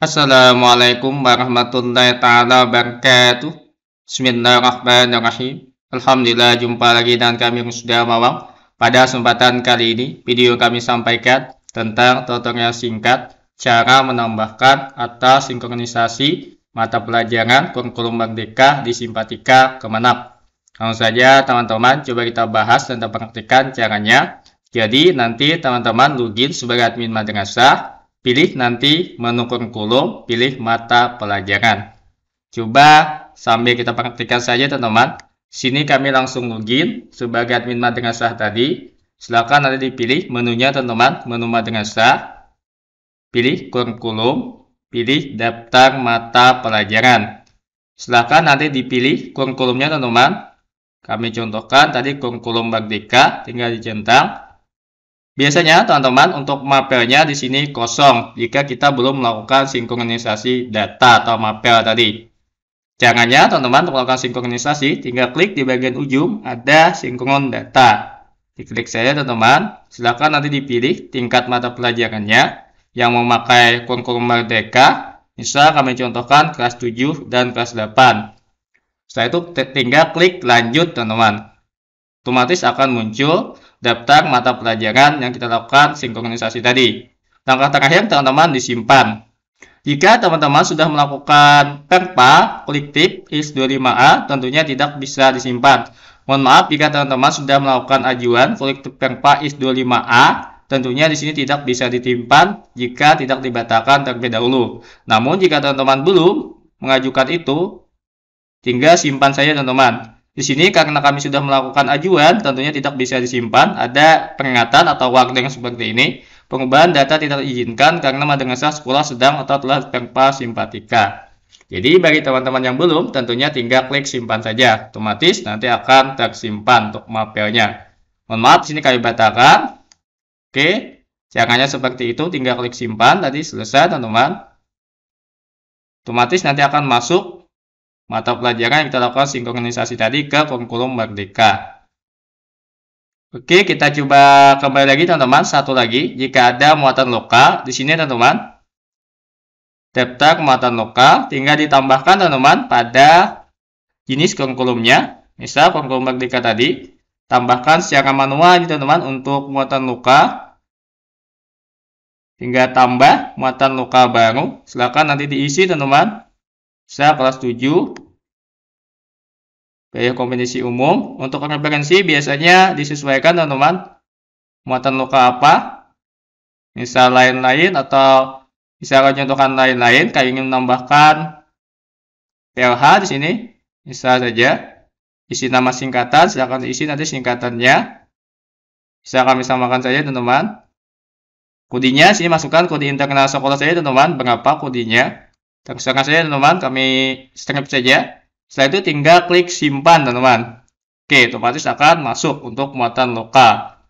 Assalamualaikum warahmatullahi taala wabarakatuh. Bismillahirrahmanirrahim. Alhamdulillah jumpa lagi dengan kami sudah Mawang. Pada kesempatan kali ini, video kami sampaikan tentang tutorial singkat cara menambahkan atau sinkronisasi mata pelajaran kurikulum merdeka di Simpatika Kemenap. Langsung saja teman-teman, coba kita bahas dan kita praktikkan caranya. Jadi nanti teman-teman login sebagai admin madrasah, Pilih nanti menu kurikulum, pilih mata pelajaran. Coba sambil kita praktikkan saja teman-teman. Sini kami langsung login sebagai admin madrasah tadi. Silakan nanti dipilih menunya teman-teman, menu madrasah. Pilih kurikulum, pilih daftar mata pelajaran. Silakan nanti dipilih kurikulumnya teman-teman. Kami contohkan tadi kurikulum Merdeka tinggal dicentang Biasanya teman-teman untuk mapelnya di sini kosong jika kita belum melakukan sinkronisasi data atau mapel tadi. Caranya teman-teman untuk melakukan sinkronisasi tinggal klik di bagian ujung ada sinkron data. Diklik saja teman-teman. Silakan nanti dipilih tingkat mata pelajarannya yang memakai kurikulum merdeka. Misal kami contohkan kelas 7 dan kelas 8. Setelah itu tinggal klik lanjut teman-teman. Otomatis akan muncul daftar mata pelajaran yang kita lakukan sinkronisasi tadi. Langkah terakhir, teman-teman disimpan. Jika teman-teman sudah melakukan perpa, klik tip IS25A, tentunya tidak bisa disimpan. Mohon maaf jika teman-teman sudah melakukan ajuan klik tip perpa IS25A, tentunya di sini tidak bisa ditimpan jika tidak dibatalkan terlebih dahulu. Namun jika teman-teman belum mengajukan itu, tinggal simpan saja teman-teman. Di sini karena kami sudah melakukan ajuan, tentunya tidak bisa disimpan. Ada peringatan atau warning seperti ini. Pengubahan data tidak diizinkan karena madrasah sekolah sedang atau telah tanpa simpatika. Jadi bagi teman-teman yang belum, tentunya tinggal klik simpan saja. Otomatis nanti akan tersimpan untuk mapelnya. Mohon maaf, sini kami batalkan. Oke, caranya seperti itu. Tinggal klik simpan, tadi selesai teman-teman. Otomatis nanti akan masuk mata pelajaran yang kita lakukan sinkronisasi tadi ke kurikulum Merdeka. Oke, kita coba kembali lagi teman-teman, satu lagi. Jika ada muatan lokal, di sini teman-teman, daftar muatan lokal, tinggal ditambahkan teman-teman pada jenis kurikulumnya. Misal kurikulum Merdeka tadi, tambahkan secara manual teman-teman untuk muatan lokal hingga tambah muatan lokal baru. Silakan nanti diisi teman-teman saya kelas 7. Biaya kompetisi umum. Untuk referensi biasanya disesuaikan teman-teman. Muatan luka apa. Misal lain-lain atau misalkan contohkan lain-lain. Kayak ingin menambahkan PLH di sini. Misal saja. Isi nama singkatan. Silahkan isi nanti singkatannya. Bisa kami samakan saja teman-teman. Kodinya sini masukkan kode internal sekolah saya teman-teman. Berapa kodinya? Terus terang saja teman-teman, kami strip saja. Setelah itu tinggal klik simpan teman-teman. Oke, otomatis akan masuk untuk muatan lokal.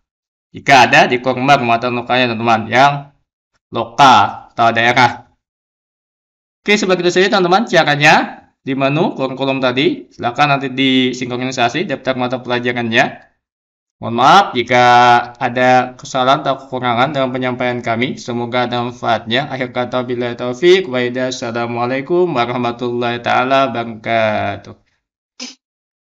Jika ada di konfirm muatan lokalnya teman-teman, yang lokal atau daerah. Oke, sebagai itu saja teman-teman caranya di menu kolom-kolom tadi. Silakan nanti di sinkronisasi daftar mata pelajarannya. Mohon maaf jika ada kesalahan atau kekurangan dalam penyampaian kami. Semoga ada manfaatnya. Akhir kata bila taufik. Waidah. Assalamualaikum warahmatullahi taala wabarakatuh.